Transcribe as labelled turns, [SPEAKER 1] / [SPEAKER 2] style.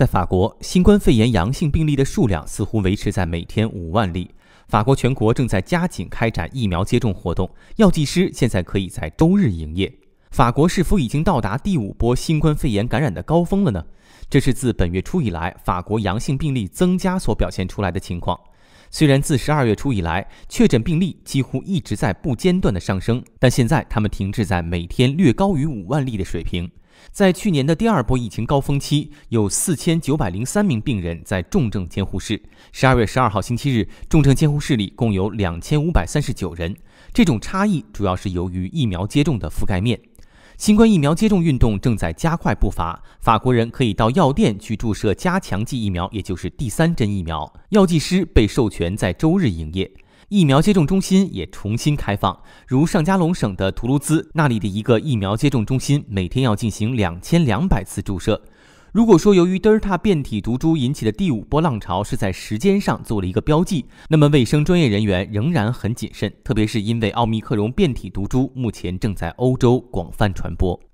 [SPEAKER 1] 在法国，新冠肺炎阳性病例的数量似乎维持在每天五万例。法国全国正在加紧开展疫苗接种活动。药剂师现在可以在周日营业。法国是否已经到达第五波新冠肺炎感染的高峰了呢？这是自本月初以来法国阳性病例增加所表现出来的情况。虽然自十二月初以来，确诊病例几乎一直在不间断的上升，但现在他们停滞在每天略高于五万例的水平。在去年的第二波疫情高峰期，有四千九百零三名病人在重症监护室。十二月十二号星期日，重症监护室里共有两千五百三十九人。这种差异主要是由于疫苗接种的覆盖面。新冠疫苗接种运动正在加快步伐。法国人可以到药店去注射加强剂疫苗，也就是第三针疫苗。药剂师被授权在周日营业，疫苗接种中心也重新开放。如上加龙省的图卢兹，那里的一个疫苗接种中心每天要进行两千两百次注射。如果说由于德尔塔变体毒株引起的第五波浪潮是在时间上做了一个标记，那么卫生专业人员仍然很谨慎，特别是因为奥密克戎变体毒株目前正在欧洲广泛传播。